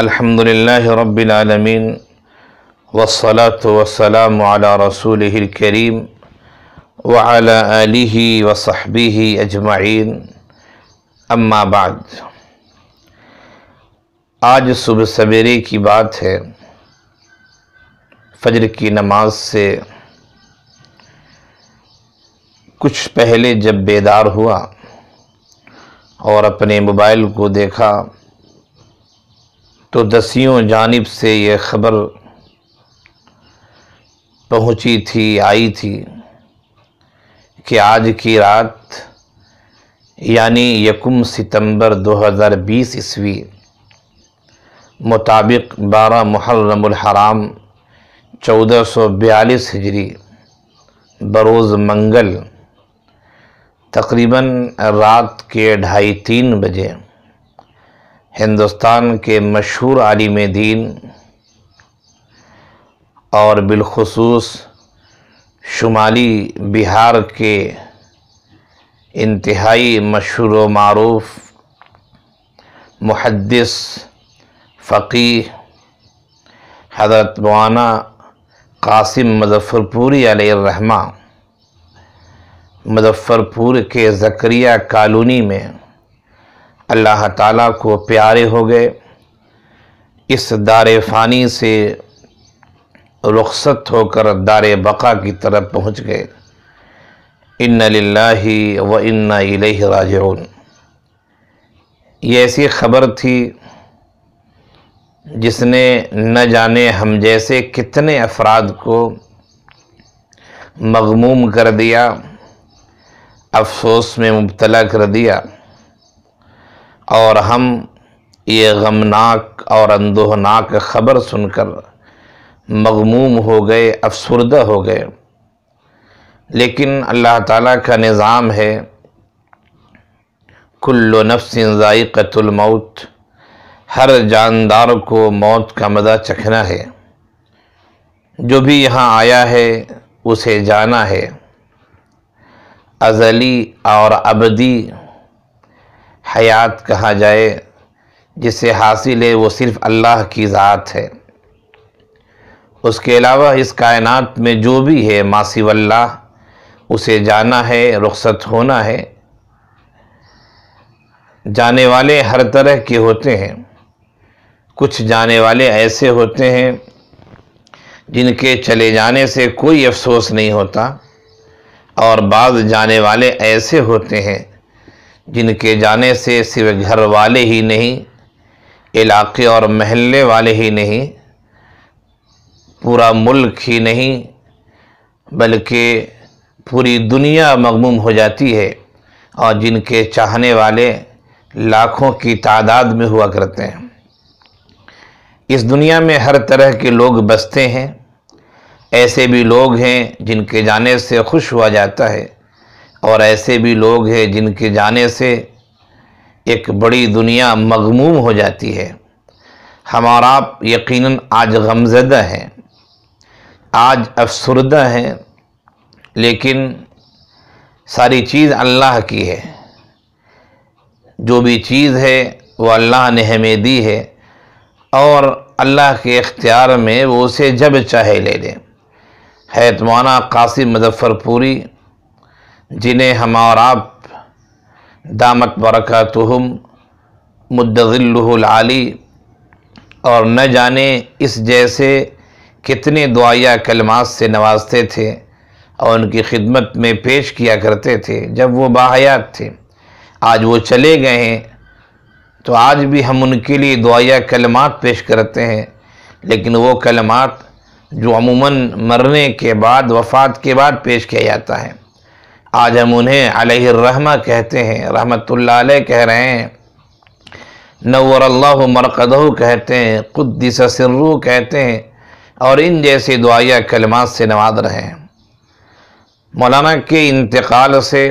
الحمد لله رب العالمين والصلاة والسلام على करीम الكريم وعلى آله وصحبه أجمعين अजमाइन بعد आज सुबह सवेरे की बात है फजर की नमाज से कुछ पहले जब बेदार हुआ और अपने मोबाइल को देखा तो दसियों जानब से ये ख़बर पहुंची थी आई थी कि आज की रात यानी यकुम सितंबर 2020 ईस्वी मुताबिक बारह मुहर्रमहराम चौदह सौ बयालीस हिजरी बरोज़ मंगल तकरीबन रात के ढाई तीन बजे हिंदुस्तान के मशहूर आलिम दीन और बिलखसूस शुमाली बिहार के इंतहाई मशहूर व मरूफ़ मुहदस फ़कीह हजरत मौाना कासिम मुजफ़रपुरी रहमा मुजफ़रपुर के जक्रिया कॉलोनी में अल्लाह ताला को प्यारे हो गए इस दार फ़ानी से रुखसत होकर दार बका की तरफ पहुँच गए इन लाही व इन्ना राजन ये ऐसी ख़बर थी जिसने न जाने हम जैसे कितने अफराद को मगमूम कर दिया अफसोस में मुबतला कर दिया और हम ये गमनाक और अंदोहनाक ख़बर सुनकर मगमूम हो गए अफसरदा हो गए लेकिन अल्लाह ताला का निज़ाम है कुल्लो नफ्सिन मौत हर जानदार को मौत का मज़ा चखना है जो भी यहाँ आया है उसे जाना है अजली और अबदी हयात कहा जाए जिसे हासिल है वो सिर्फ़ अल्लाह की ज़ात है उसके अलावा इस कायनात में जो भी है मासीवल्ला उसे जाना है रुख्सत होना है जाने वाले हर तरह के होते हैं कुछ जाने वाले ऐसे होते हैं जिनके चले जाने से कोई अफसोस नहीं होता और बाद जाने वाले ऐसे होते हैं जिनके जाने से सिर्फ घर वाले ही नहीं इलाके और महल्ले वाले ही नहीं पूरा मुल्क ही नहीं बल्कि पूरी दुनिया मगमूम हो जाती है और जिनके चाहने वाले लाखों की तादाद में हुआ करते हैं इस दुनिया में हर तरह के लोग बसते हैं ऐसे भी लोग हैं जिनके जाने से खुश हुआ जाता है और ऐसे भी लोग हैं जिनके जाने से एक बड़ी दुनिया मगमूम हो जाती है हमारा यकीनन आज गमजदा हैं आज अफसरदा हैं लेकिन सारी चीज़ अल्लाह की है जो भी चीज़ है वो अल्लाह ने हमें दी है और अल्लाह के इख्तियार में वो उसे जब चाहे ले लें हैतमाना कासिम मुजफ़्फ़रपुरी जिन्हें हम और आप दामत तुहम मुद्दज़िल्लाली और न जाने इस जैसे कितने दुआया कलमात से नवाजते थे और उनकी खिदमत में पेश किया करते थे जब वो बाहयात थे आज वो चले गए हैं तो आज भी हम उनके लिए दुआया कलमात पेश करते हैं लेकिन वो कलमात जो अमूमन मरने के बाद वफ़ात के बाद पेश किया जाता है आज हम उन्हें अलहमा कहते हैं रहमतुल्लाह कह रहे हैं नवर मरकद कहते हैं क़ुद्दस सिर्रू कहते हैं और इन जैसे दुआया कलमात से नवाद रहे हैं मौलाना के इंतकाल से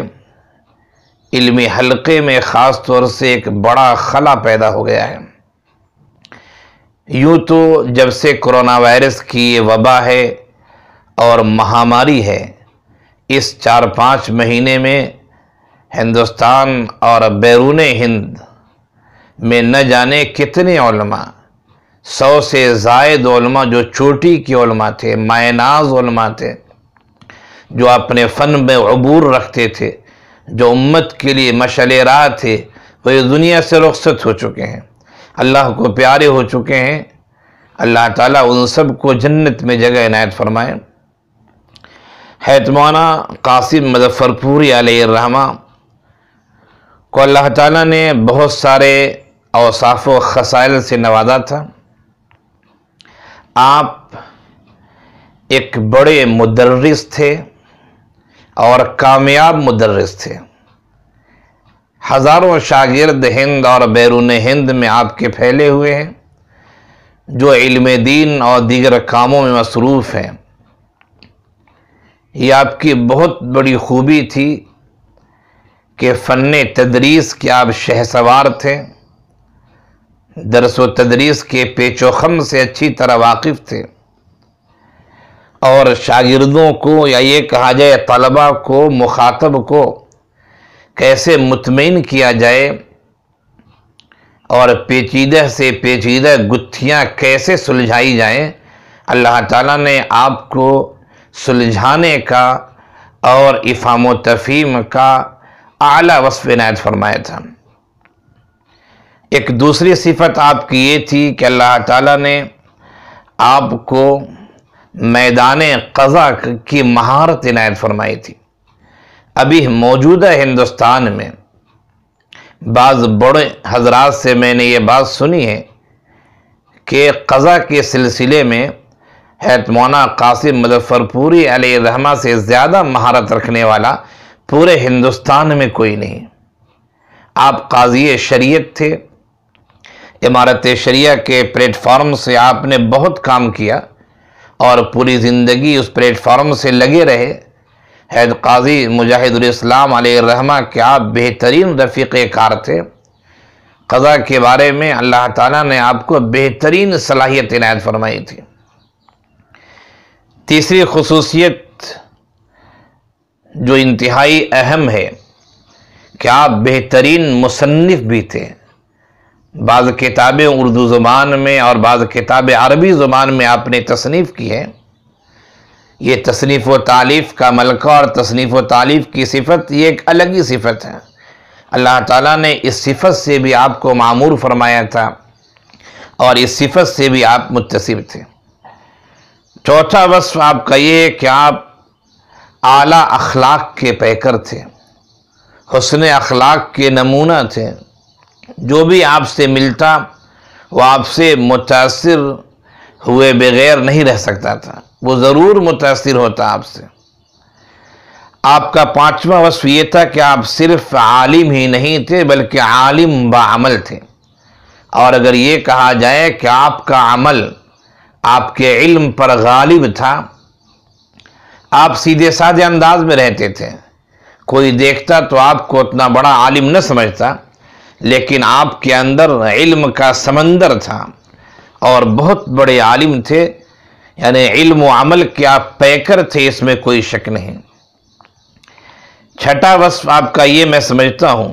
इल्मी हलके में ख़ास तौर से एक बड़ा खला पैदा हो गया है यूँ तो जब से कोरोना वायरस की ये वबा है और महामारी है इस चार पाँच महीने में हिंदुस्तान और बैरून हिंद में न जाने कितने ओलमा सौ से जायद ओलमा जो चोटी के ओलमा थे मायनाज ओलमा थे जो अपने फ़न में अबूर रखते थे जो उम्मत के लिए मशले राह थे वो इस दुनिया से रुखसत हो चुके हैं अल्लाह को प्यारे हो चुके हैं अल्लाह ताला उन सब को जन्नत में जगह इनायत फरमाएं हैतमाना कासिम मुजफ़रपुरी रहमा को अल्लाह ताला ने बहुत सारे अवसाफ़ खसाइल से नवाजा था आप एक बड़े मुदर्रिस थे और कामयाब मुदर्रिस थे हज़ारों शागिर्द हिंद और बैरून हिंद में आपके फैले हुए हैं जो इल्म दीन और दीगर कामों में मसरूफ़ हैं ये आपकी बहुत बड़ी खूबी थी कि फ़न तदरीस के आप शहसवार थे दरस व तदरीस के पेचोखम से अच्छी तरह वाकिफ़ थे और शागिर्दों को या ये कहा जाए तलबा को मुखातब को कैसे मुतमिन किया जाए और पेचीदा से पेचीदा गुत्थियाँ कैसे सुलझाई जाएँ अल्लाह ताला ने आपको सुलझाने का और इफ़ाम तफ़ीम का आला वसफ़ नायत फरमाया था एक दूसरी सिफत आपकी ये थी कि अल्लाह ताला ने आपको मैदान कज़ा की महारत इनायत फरमाई थी अभी मौजूदा हिंदुस्तान में बाज़ बड़े हजरात से मैंने ये बात सुनी है कि कज़ा के सिलसिले में हैत मौना कासिम मुजफ्फरपुरी अलहमा से ज़्यादा महारत रखने वाला पूरे हिंदुस्तान में कोई नहीं आप काजी शरीयत थे इमारत शरिया के प्लेटफार्म से आपने बहुत काम किया और पूरी ज़िंदगी उस प्लेटफार्म से लगे रहे हैद काजी मुजाहिदुलस्लाम रहमा के आप बेहतरीन रफ़ीक़ कार थे कज़ा के बारे में अल्लाह ताला ने आपको बेहतरीन सलाहियत इनायत फरमाई थी तीसरी खसूसियत जो इंतहाई अहम है कि आप बेहतरीन मुसनफ़ भी थे बाज़ किताबें उर्दू ज़ुबान में और बाज़ किताबें अरबी ज़ुबान में आपने तसनीफ़ की है ये तसनीफ़ व तालीफ़ का मलका और तसनीफ़ व तालीफ़ की सिफत ये एक अलग ही सिफत है अल्लाह ताला ने इस सिफत से भी आपको मामूर फरमाया था और इस सिफत से भी आप मुतसिब थे चौथा वस्फ आपका ये कि आप आला अखलाक के पैकर थे हसन अखलाक के नमूना थे जो भी आपसे मिलता वो आपसे मुतासर हुए बगैर नहीं रह सकता था वो ज़रूर मुतासर होता आपसे आपका पाँचवा वसफ ये था कि आप सिर्फ आलिम ही नहीं थे बल्कि आलिम बामल थे और अगर ये कहा जाए कि आपका अमल आपके इल्म पर गालिब था आप सीधे साधे अंदाज में रहते थे कोई देखता तो आपको उतना बड़ा आलिम न समझता लेकिन आपके अंदर इल्म का समंदर था और बहुत बड़े आलिम थे यानी इल्म अमल के आप पैकर थे इसमें कोई शक नहीं छठा वस्फ आपका ये मैं समझता हूँ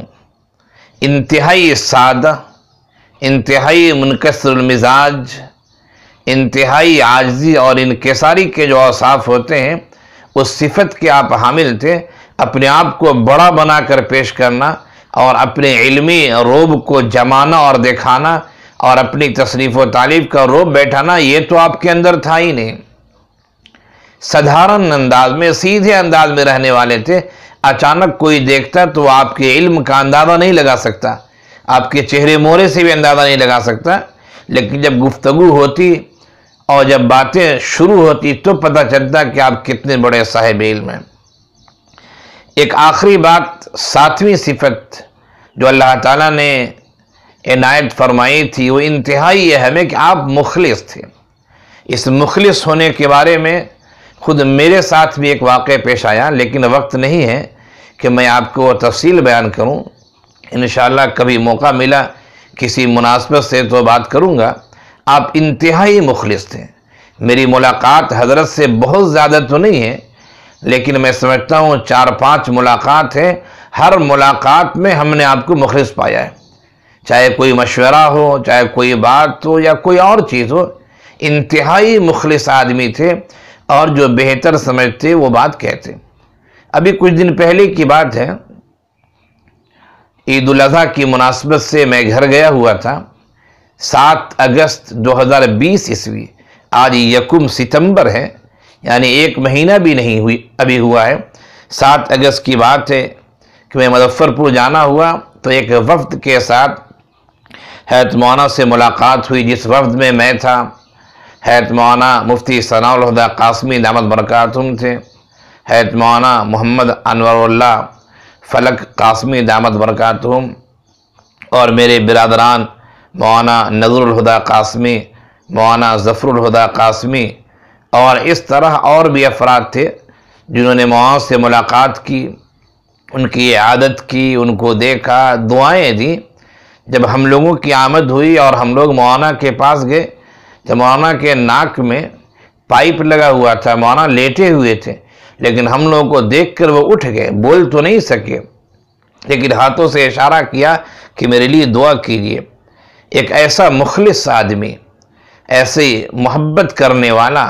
इंतहाई सादा इंतहाई मुनकसर मिजाज इंतहाई आजजी और इनकेसारी के जो असाफ होते हैं उस सिफत के आप हामिल थे अपने आप को बड़ा बना कर पेश करना और अपने इल्मी रोब को जमाना और दिखाना और अपनी तशरीफ़ तारीफ का रोब बैठाना ये तो आपके अंदर था ही नहीं साधारण अंदाज में सीधे अंदाज में रहने वाले थे अचानक कोई देखता तो आपके इल्म का अंदाज़ा नहीं लगा सकता आपके चेहरे मोरे से भी अंदाज़ा नहीं लगा सकता लेकिन जब गुफ्तगु होती और जब बातें शुरू होती तो पता चलता कि आप कितने बड़े साहेब इल्म हैं एक आखिरी बात सातवीं सिफत जो अल्लाह ताला ने इनायत फरमाई थी वो इंतहाई अहम है कि आप मुखलिस थे इस मुखलिस होने के बारे में ख़ुद मेरे साथ भी एक वाक़ पेश आया लेकिन वक्त नहीं है कि मैं आपको वह तफसील बयान करूँ इन कभी मौका मिला किसी मुनासबत से तो बात करूँगा आप इंतहाई मुखलिस थे मेरी मुलाकात हजरत से बहुत ज़्यादा तो नहीं है लेकिन मैं समझता हूँ चार पांच मुलाकात हैं हर मुलाकात में हमने आपको मुखलिस पाया है चाहे कोई मशवरा हो चाहे कोई बात हो या कोई और चीज़ हो इंतहाई मुखलिस आदमी थे और जो बेहतर समझते वो बात कहते अभी कुछ दिन पहले की बात है ईद उजी की मुनासबत से मैं घर गया हुआ था सात अगस्त 2020 ईस्वी आज यकुम सितंबर है यानी एक महीना भी नहीं हुई अभी हुआ है सात अगस्त की बात है कि मैं मुजफ्फ़रपुर जाना हुआ तो एक वफ्द के साथ हैत मौना से मुलाकात हुई जिस वफ्द में मैं था हैत मौना मुफ्ती सनाउलहदा कासमी दामद बरकातुम थे हैत मौना मोहम्मद अनवर फलक कासमी दामद बरकातुम और मेरे बिरदरान मौना नजरलहदा कासमी मौाना ज़फ़रलहदा कासमी और इस तरह और भी अफराद थे जिन्होंने मौत से मुलाकात की उनकी आदत की उनको देखा दुआएं दी जब हम लोगों की आमद हुई और हम लोग मौना के पास गए तो मौाना के नाक में पाइप लगा हुआ था मौना लेटे हुए थे लेकिन हम लोगों को देख कर वो उठ गए बोल तो नहीं सके लेकिन हाथों से इशारा किया कि मेरे लिए दुआ कीजिए एक ऐसा मुखलिस आदमी ऐसे मोहब्बत करने वाला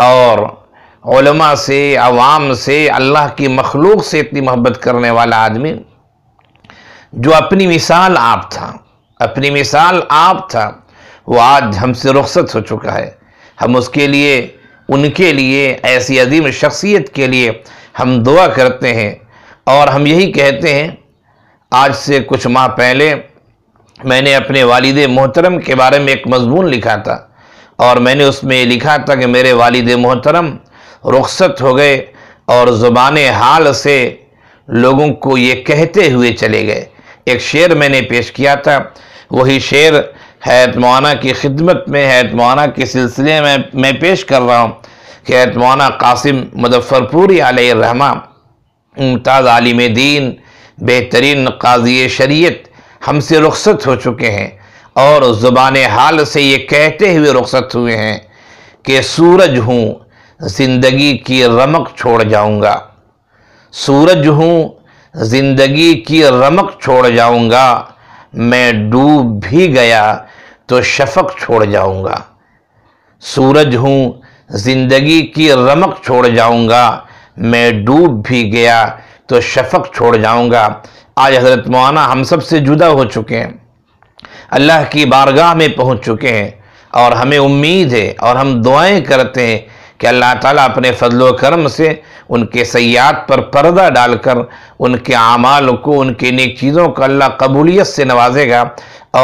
और से आवाम से अल्लाह की मखलूक से इतनी मोहब्बत करने वाला आदमी जो अपनी मिसाल आप था अपनी मिसाल आप था वो आज हमसे रुखसत हो चुका है हम उसके लिए उनके लिए ऐसी अजीम शख्सियत के लिए हम दुआ करते हैं और हम यही कहते हैं आज से कुछ माह पहले मैंने अपने वालिद मोहतरम के बारे में एक मजमून लिखा था और मैंने उसमें लिखा था कि मेरे वालिद मोहतरम रुखसत हो गए और ज़ुबान हाल से लोगों को ये कहते हुए चले गए एक शेर मैंने पेश किया था वही शेर हैत मौना की खिदमत में हैत मौना के सिलसिले में मैं पेश कर रहा हूँ कि हैत मौना कासिम मुजफ़रपूरी रहमा मुमताज़ आलिम दीन बेहतरीन काजी शरीत हमसे रुखसत हो चुके हैं और ज़ुबान हाल से ये कहते हुए रुखसत हुए हैं कि सूरज हूँ ज़िंदगी की रमक छोड़ जाऊँगा सूरज हूँ ज़िंदगी की रमक छोड़ जाऊँगा मैं डूब भी गया तो शफक छोड़ जाऊँगा सूरज हूँ ज़िंदगी की रमक छोड़ जाऊँगा मैं डूब भी गया तो शफक छोड़ जाऊँगा आज हज़रत मौलाना हम सब से जुदा हो चुके हैं अल्लाह की बारगाह में पहुँच चुके हैं और हमें उम्मीद है और हम दुआएं करते हैं कि अल्लाह ताला अपने फजल करम से उनके सयात पर पर्दा डालकर उनके आमाल को उनके नेक चीज़ों को अल्लाह कबूलियत से नवाजेगा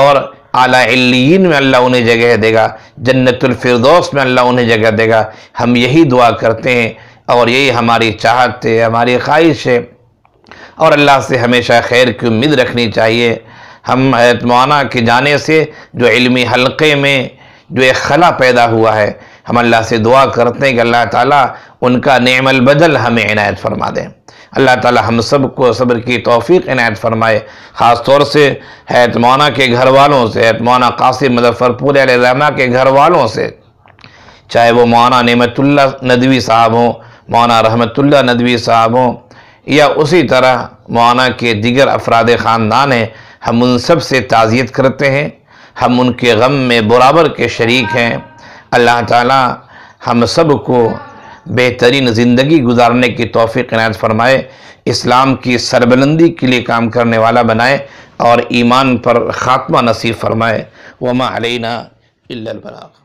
और आलाइन में अल्लाह उन्हें जगह देगा जन्नतफरदौस में अल्लाह उन्हें जगह देगा हम यही दुआ करते हैं और यही हमारी चाहत है हमारी ख्वाहिश है और अल्लाह से हमेशा खैर की उम्मीद रखनी चाहिए हम मौना के जाने से जो इल्मी हलक़े में जो एक खला पैदा हुआ है हम अल्लाह से दुआ करते हैं कि अल्लाह ताला उनका नेमल बदल हमें इनायत फरमा दें अल्लाह ताला हम सब को सब्र की तोफ़ी इनायत फरमाए ख़ास तौर से हैत मौना के घर वालों से मौना कासिम मुजफ़रपुर रामा के घर वालों से चाहे वो मौना नेमतुल्ला नदवी साहब हों मौना रहमतुल्ला नदवी साहब हों या उसी तरह मौना के दिगर अफराद ख़ानदान हैं हम उन सब से ताज़ियत करते हैं हम उनके गम में बराबर के शरीक हैं अल्लाह ताला हम सब को बेहतरीन ज़िंदगी गुजारने की तोफ़ी इनायत फरमाए इस्लाम की सरबलंदी के लिए काम करने वाला बनाए और ईमान पर ख़ात्मा नसीब फरमाए वमा अलैना इल्लल बलाग